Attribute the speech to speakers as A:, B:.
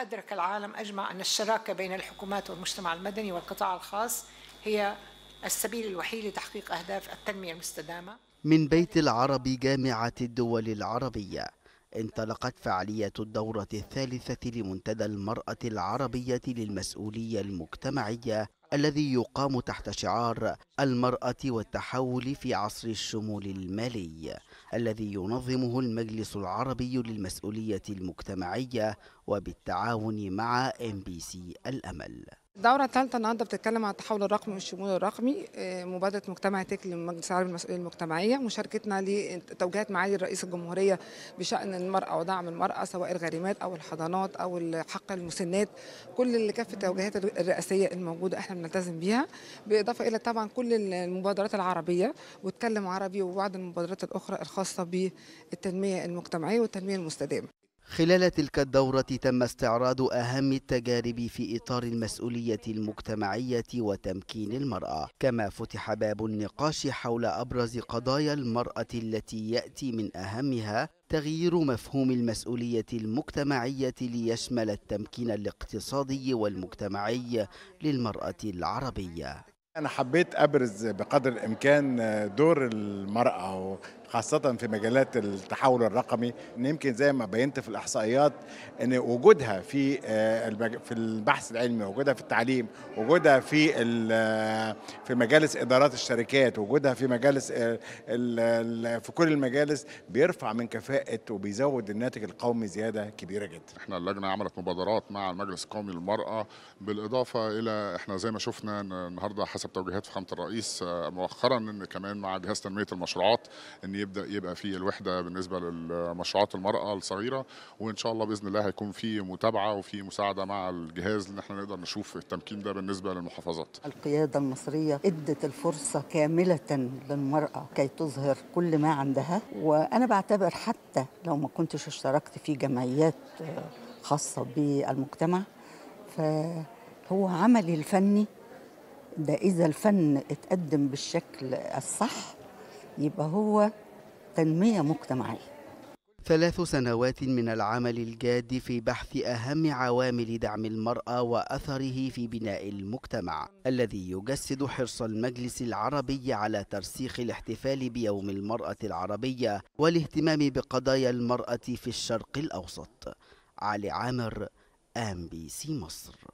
A: أدرك العالم أجمع أن الشراكة بين الحكومات والمجتمع المدني والقطاع الخاص هي السبيل الوحيد لتحقيق أهداف التنمية المستدامة
B: من بيت العرب جامعة الدول العربية انطلقت فعالية الدورة الثالثة لمنتدى المرأة العربية للمسؤولية المجتمعية الذي يقام تحت شعار المرأة والتحول في عصر الشمول المالي الذي ينظمه المجلس العربي للمسؤولية المجتمعية وبالتعاون مع ام بي سي الأمل
A: الدورة الثالثة النهارده بتتكلم عن التحول الرقمي والشمول الرقمي آه، مبادرة مجتمع تك للمجلس العربي المسؤولية المجتمعية مشاركتنا لتوجيهات معالي الرئيس الجمهورية بشأن المرأة ودعم المرأة سواء الغريمات أو الحضانات أو حق المسنات كل اللي كافة التوجيهات الرئاسية الموجودة احنا بنلتزم بيها بالإضافة إلى طبعا كل المبادرات العربية واتكلم عربي وبعض المبادرات الأخرى الخاصة بالتنمية المجتمعية والتنمية المستدامة
B: خلال تلك الدورة تم استعراض أهم التجارب في إطار المسؤولية المجتمعية وتمكين المرأة كما فتح باب النقاش حول أبرز قضايا المرأة التي يأتي من أهمها تغيير مفهوم المسؤولية المجتمعية ليشمل التمكين الاقتصادي والمجتمعي للمرأة العربية
C: أنا حبيت أبرز بقدر الإمكان دور المرأة خاصة في مجالات التحول الرقمي ان يمكن زي ما بينت في الإحصائيات ان وجودها في آه، في البحث العلمي وجودها في التعليم وجودها في آه، في مجالس إدارات الشركات وجودها في مجالس آه، في كل المجالس بيرفع من كفاءة وبيزود الناتج القومي زيادة كبيرة جدا
D: احنا اللجنة عملت مبادرات مع المجلس القومي للمرأة بالإضافة إلى احنا زي ما شفنا النهاردة حسب توجيهات فخامة الرئيس مؤخرا ان كمان مع جهاز تنمية المشروعات ان يبدا يبقى في الوحده بالنسبه لمشروعات المراه الصغيره وان شاء الله باذن الله هيكون في متابعه وفي مساعده مع الجهاز ان احنا نقدر نشوف التمكين ده بالنسبه للمحافظات.
E: القياده المصريه ادت الفرصه كامله للمراه كي تظهر كل ما عندها وانا بعتبر حتى لو ما كنتش اشتركت في جمعيات خاصه بالمجتمع فهو عملي الفني ده إذا الفن اتقدم بالشكل الصح يبقى هو تنمية مجتمعية ثلاث سنوات من العمل الجاد في بحث
B: أهم عوامل دعم المرأة وأثره في بناء المجتمع الذي يجسد حرص المجلس العربي على ترسيخ الاحتفال بيوم المرأة العربية والاهتمام بقضايا المرأة في الشرق الأوسط علي عامر آم بي سي مصر